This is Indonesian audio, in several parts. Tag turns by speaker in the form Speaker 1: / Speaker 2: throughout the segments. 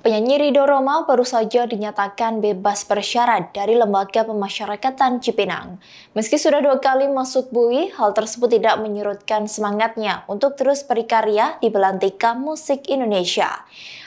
Speaker 1: Penyanyi Rido Roma baru saja dinyatakan bebas bersyarat dari Lembaga Pemasyarakatan Cipinang. Meski sudah dua kali masuk bui, hal tersebut tidak menyurutkan semangatnya untuk terus berkarya di belantika musik Indonesia.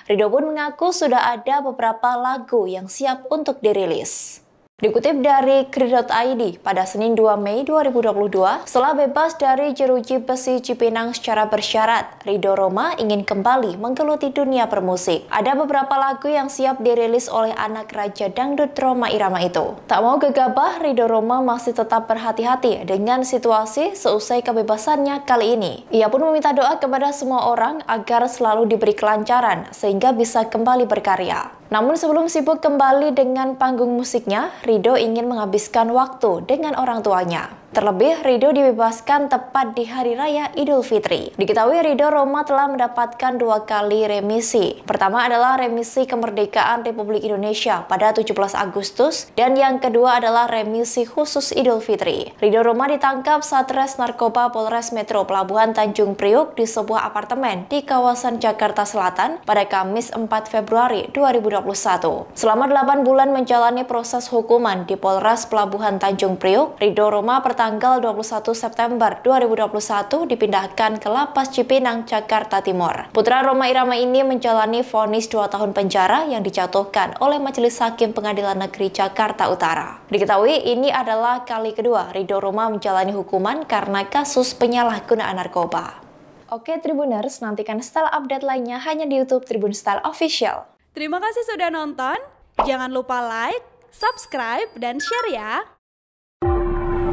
Speaker 1: Rido pun mengaku sudah ada beberapa lagu yang siap untuk dirilis. Dikutip dari Kri.id pada Senin 2 Mei 2022, setelah bebas dari jeruji besi Cipinang secara bersyarat, Rido Roma ingin kembali menggeluti dunia permusik. Ada beberapa lagu yang siap dirilis oleh anak Raja Dangdut Roma Irama itu. Tak mau gegabah, Rido Roma masih tetap berhati-hati dengan situasi seusai kebebasannya kali ini. Ia pun meminta doa kepada semua orang agar selalu diberi kelancaran sehingga bisa kembali berkarya. Namun sebelum sibuk kembali dengan panggung musiknya, Rido ingin menghabiskan waktu dengan orang tuanya. Terlebih, Rido dibebaskan tepat di Hari Raya Idul Fitri. Diketahui Rido Roma telah mendapatkan dua kali remisi. Pertama adalah remisi kemerdekaan Republik Indonesia pada 17 Agustus dan yang kedua adalah remisi khusus Idul Fitri. Rido Roma ditangkap Satres Narkoba Polres Metro Pelabuhan Tanjung Priuk di sebuah apartemen di kawasan Jakarta Selatan pada Kamis 4 Februari 2021. Selama delapan bulan menjalani proses hukuman di Polres Pelabuhan Tanjung Priuk, Rido Roma pertama tanggal 21 September 2021 dipindahkan ke Lapas Cipinang, Jakarta Timur. Putra Roma Irama ini menjalani vonis 2 tahun penjara yang dijatuhkan oleh Majelis Hakim Pengadilan Negeri Jakarta Utara. Diketahui ini adalah kali kedua Rido Roma menjalani hukuman karena kasus penyalahgunaan narkoba. Oke Tribuners, nantikan style update lainnya hanya di YouTube Tribun Style Official. Terima kasih sudah nonton. Jangan lupa like, subscribe, dan share ya.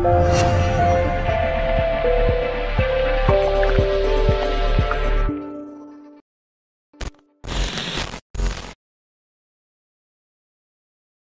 Speaker 1: Thank you.